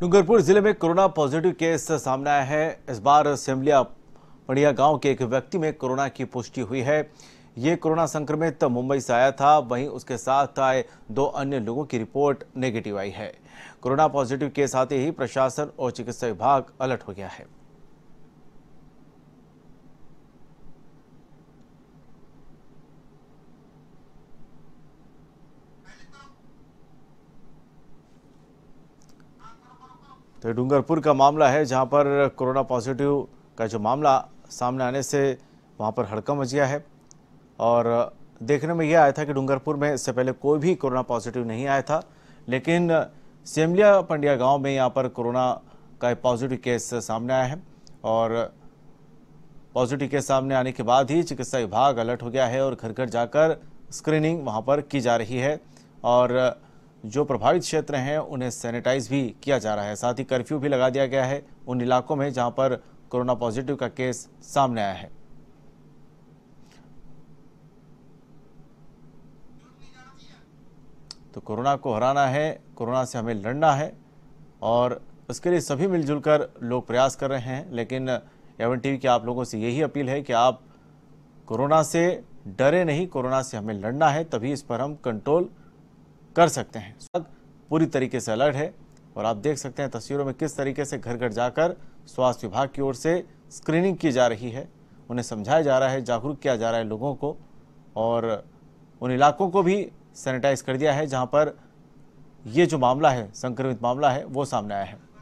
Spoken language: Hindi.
डूंगरपुर जिले में कोरोना पॉजिटिव केस सामने आया है इस बार सेमलिया पड़िया गांव के एक व्यक्ति में कोरोना की पुष्टि हुई है ये कोरोना संक्रमित मुंबई से आया था वहीं उसके साथ आए दो अन्य लोगों की रिपोर्ट नेगेटिव आई है कोरोना पॉजिटिव केस आते ही प्रशासन और चिकित्सा विभाग अलर्ट हो गया है तो डूंगरपुर का मामला है जहां पर कोरोना पॉजिटिव का जो मामला सामने आने से वहां पर हड़कम मच गया है और देखने में यह आया था कि डूंगरपुर में इससे पहले कोई भी कोरोना पॉजिटिव नहीं आया था लेकिन सेमलिया पंडिया गांव में यहाँ पर कोरोना का एक पॉजिटिव केस सामने आया है और पॉजिटिव केस सामने आने के बाद ही चिकित्सा विभाग अलर्ट हो गया है और घर घर जाकर स्क्रीनिंग वहाँ पर की जा रही है और जो प्रभावित क्षेत्र हैं उन्हें सैनिटाइज भी किया जा रहा है साथ ही कर्फ्यू भी लगा दिया गया है उन इलाकों में जहां पर कोरोना पॉजिटिव का केस सामने आया है तो कोरोना को हराना है कोरोना से हमें लड़ना है और उसके लिए सभी मिलजुल कर लोग प्रयास कर रहे हैं लेकिन एवन टीवी की आप लोगों से यही अपील है कि आप कोरोना से डरे नहीं कोरोना से हमें लड़ना है तभी इस पर हम कंट्रोल कर सकते हैं स्वास्थ्य पूरी तरीके से अलर्ट है और आप देख सकते हैं तस्वीरों में किस तरीके से घर घर जाकर स्वास्थ्य विभाग की ओर से स्क्रीनिंग की जा रही है उन्हें समझाया जा रहा है जागरूक किया जा रहा है लोगों को और उन इलाकों को भी सैनिटाइज कर दिया है जहाँ पर ये जो मामला है संक्रमित मामला है वो सामने आया है